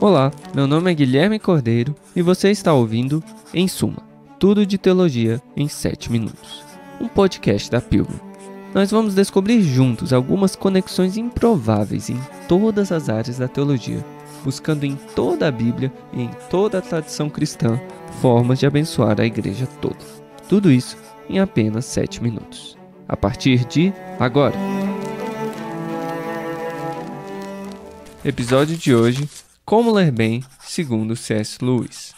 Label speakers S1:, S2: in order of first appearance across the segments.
S1: Olá, meu nome é Guilherme Cordeiro e você está ouvindo Em Suma, tudo de teologia em 7 minutos, um podcast da Pilgrim. Nós vamos descobrir juntos algumas conexões improváveis em todas as áreas da teologia, buscando em toda a Bíblia e em toda a tradição cristã formas de abençoar a igreja toda. Tudo isso em apenas 7 minutos a partir de agora. Episódio de hoje: Como ler bem segundo C.S. Lewis.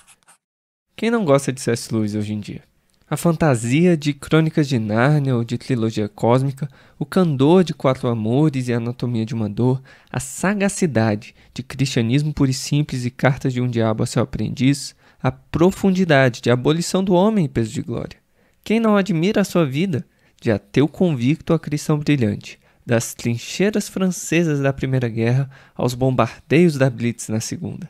S1: Quem não gosta de C.S. Lewis hoje em dia? A fantasia de Crônicas de Nárnia ou de Trilogia Cósmica, o candor de Quatro Amores e Anatomia de uma Dor, a sagacidade de Cristianismo Puro e Simples e Cartas de um Diabo a seu Aprendiz, a profundidade de Abolição do Homem e Peso de Glória. Quem não admira a sua vida? de ateu convicto a cristão brilhante, das trincheiras francesas da Primeira Guerra aos bombardeios da Blitz na Segunda.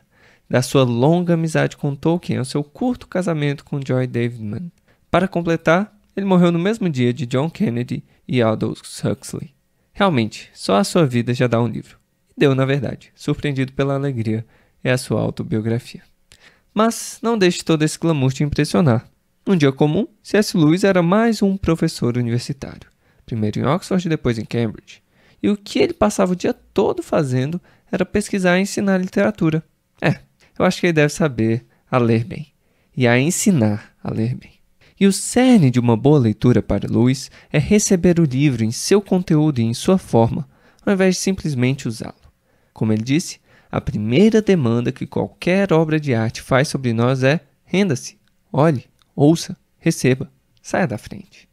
S1: Da sua longa amizade com Tolkien ao seu curto casamento com Joy Davidman. Para completar, ele morreu no mesmo dia de John Kennedy e Aldous Huxley. Realmente, só a sua vida já dá um livro. E deu, na verdade, surpreendido pela alegria, é a sua autobiografia. Mas não deixe todo esse glamour te impressionar. Num dia comum, C.S. Lewis era mais um professor universitário, primeiro em Oxford e depois em Cambridge. E o que ele passava o dia todo fazendo era pesquisar e ensinar literatura. É, eu acho que ele deve saber a ler bem e a ensinar a ler bem. E o cerne de uma boa leitura para Lewis é receber o livro em seu conteúdo e em sua forma, ao invés de simplesmente usá-lo. Como ele disse, a primeira demanda que qualquer obra de arte faz sobre nós é renda-se, olhe ouça, receba, saia da frente.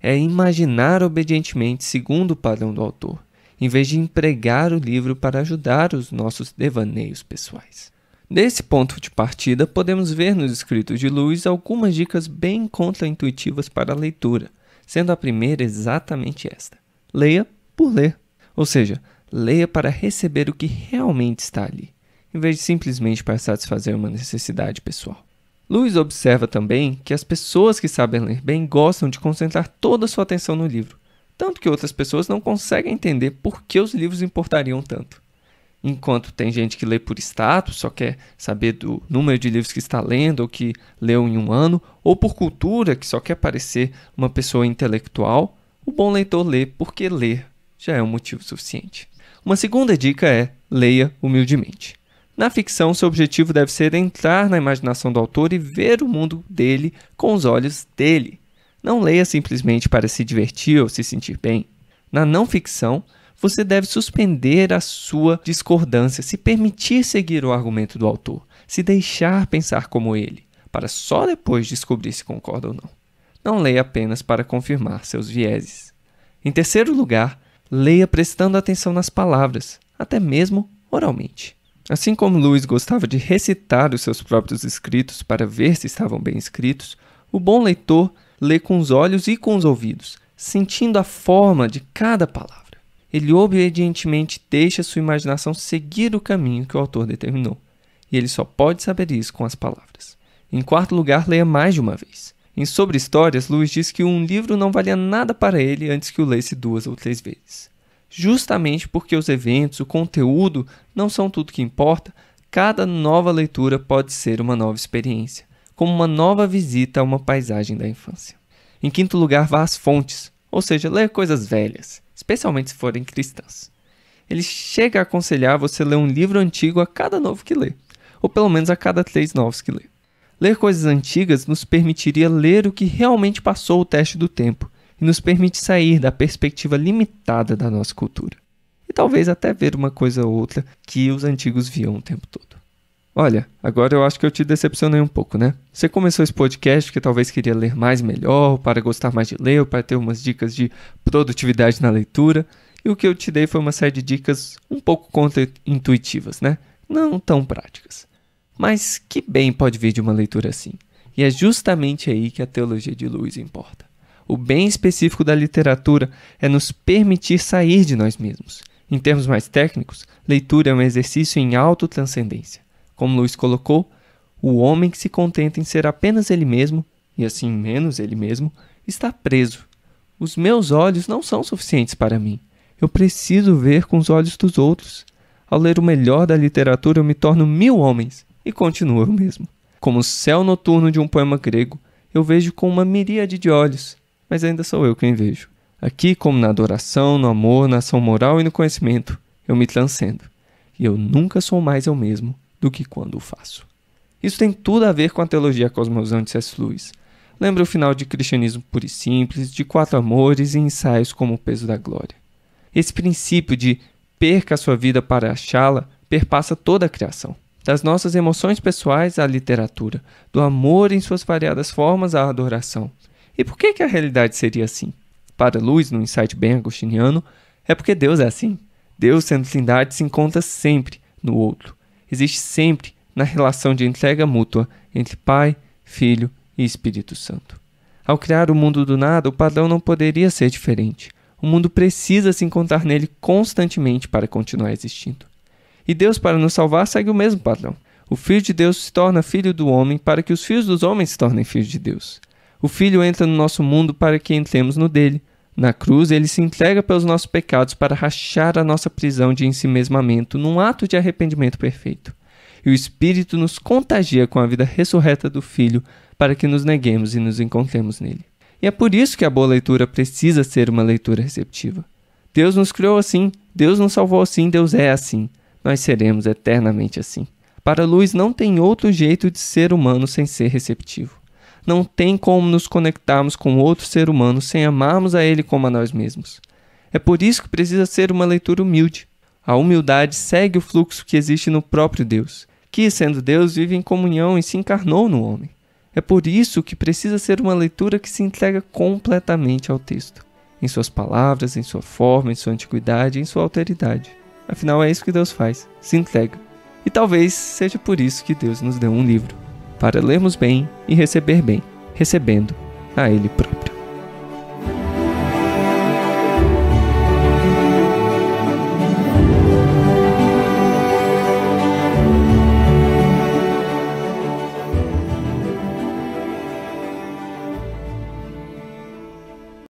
S1: É imaginar obedientemente segundo o padrão do autor, em vez de empregar o livro para ajudar os nossos devaneios pessoais. Desse ponto de partida, podemos ver nos escritos de Luz algumas dicas bem contraintuitivas para a leitura, sendo a primeira exatamente esta: leia por ler. Ou seja, leia para receber o que realmente está ali, em vez de simplesmente para satisfazer uma necessidade pessoal. Lewis observa também que as pessoas que sabem ler bem gostam de concentrar toda a sua atenção no livro, tanto que outras pessoas não conseguem entender por que os livros importariam tanto. Enquanto tem gente que lê por status, só quer saber do número de livros que está lendo ou que leu em um ano, ou por cultura, que só quer parecer uma pessoa intelectual, o bom leitor lê porque ler já é um motivo suficiente. Uma segunda dica é leia humildemente. Na ficção, seu objetivo deve ser entrar na imaginação do autor e ver o mundo dele com os olhos dele. Não leia simplesmente para se divertir ou se sentir bem. Na não ficção, você deve suspender a sua discordância, se permitir seguir o argumento do autor, se deixar pensar como ele, para só depois descobrir se concorda ou não. Não leia apenas para confirmar seus vieses. Em terceiro lugar, leia prestando atenção nas palavras, até mesmo oralmente. Assim como Lewis gostava de recitar os seus próprios escritos para ver se estavam bem escritos, o bom leitor lê com os olhos e com os ouvidos, sentindo a forma de cada palavra. Ele obedientemente deixa sua imaginação seguir o caminho que o autor determinou, e ele só pode saber isso com as palavras. Em quarto lugar, leia mais de uma vez. Em Sobre Histórias, Lewis diz que um livro não valia nada para ele antes que o lesse duas ou três vezes justamente porque os eventos, o conteúdo, não são tudo que importa, cada nova leitura pode ser uma nova experiência, como uma nova visita a uma paisagem da infância. Em quinto lugar, vá às fontes, ou seja, ler coisas velhas, especialmente se forem cristãs. Ele chega a aconselhar você ler um livro antigo a cada novo que lê, ou pelo menos a cada três novos que lê. Ler coisas antigas nos permitiria ler o que realmente passou o teste do tempo, e nos permite sair da perspectiva limitada da nossa cultura. E talvez até ver uma coisa ou outra que os antigos viam o tempo todo. Olha, agora eu acho que eu te decepcionei um pouco, né? Você começou esse podcast porque talvez queria ler mais melhor, para gostar mais de ler, ou para ter umas dicas de produtividade na leitura, e o que eu te dei foi uma série de dicas um pouco contra-intuitivas, né? Não tão práticas. Mas que bem pode vir de uma leitura assim? E é justamente aí que a teologia de luz importa. O bem específico da literatura é nos permitir sair de nós mesmos. Em termos mais técnicos, leitura é um exercício em autotranscendência. Como Luiz colocou, o homem que se contenta em ser apenas ele mesmo, e assim menos ele mesmo, está preso. Os meus olhos não são suficientes para mim. Eu preciso ver com os olhos dos outros. Ao ler o melhor da literatura, eu me torno mil homens e continuo eu mesmo. Como o céu noturno de um poema grego, eu vejo com uma miríade de olhos, mas ainda sou eu quem vejo. Aqui, como na adoração, no amor, na ação moral e no conhecimento, eu me transcendo. E eu nunca sou mais eu mesmo do que quando o faço. Isso tem tudo a ver com a teologia cosmosão de C.S. Lewis. Lembra o final de Cristianismo Puro e Simples, de Quatro Amores e ensaios como O Peso da Glória. Esse princípio de perca a sua vida para achá-la perpassa toda a criação. Das nossas emoções pessoais à literatura, do amor em suas variadas formas à adoração, e por que, que a realidade seria assim? Para Luz, no insight bem agostiniano, é porque Deus é assim. Deus, sendo trindade, se encontra sempre no outro. Existe sempre na relação de entrega mútua entre Pai, Filho e Espírito Santo. Ao criar o mundo do nada, o padrão não poderia ser diferente. O mundo precisa se encontrar nele constantemente para continuar existindo. E Deus, para nos salvar, segue o mesmo padrão. O Filho de Deus se torna filho do homem para que os filhos dos homens se tornem filhos de Deus. O Filho entra no nosso mundo para que entremos no dele. Na cruz, ele se entrega pelos nossos pecados para rachar a nossa prisão de ensimesmamento num ato de arrependimento perfeito. E o Espírito nos contagia com a vida ressurreta do Filho para que nos neguemos e nos encontremos nele. E é por isso que a boa leitura precisa ser uma leitura receptiva. Deus nos criou assim, Deus nos salvou assim, Deus é assim. Nós seremos eternamente assim. Para a luz não tem outro jeito de ser humano sem ser receptivo. Não tem como nos conectarmos com outro ser humano sem amarmos a ele como a nós mesmos. É por isso que precisa ser uma leitura humilde. A humildade segue o fluxo que existe no próprio Deus, que, sendo Deus, vive em comunhão e se encarnou no homem. É por isso que precisa ser uma leitura que se entrega completamente ao texto, em suas palavras, em sua forma, em sua antiguidade, em sua alteridade. Afinal, é isso que Deus faz: se entrega. E talvez seja por isso que Deus nos deu um livro para lermos bem e receber bem, recebendo a Ele próprio.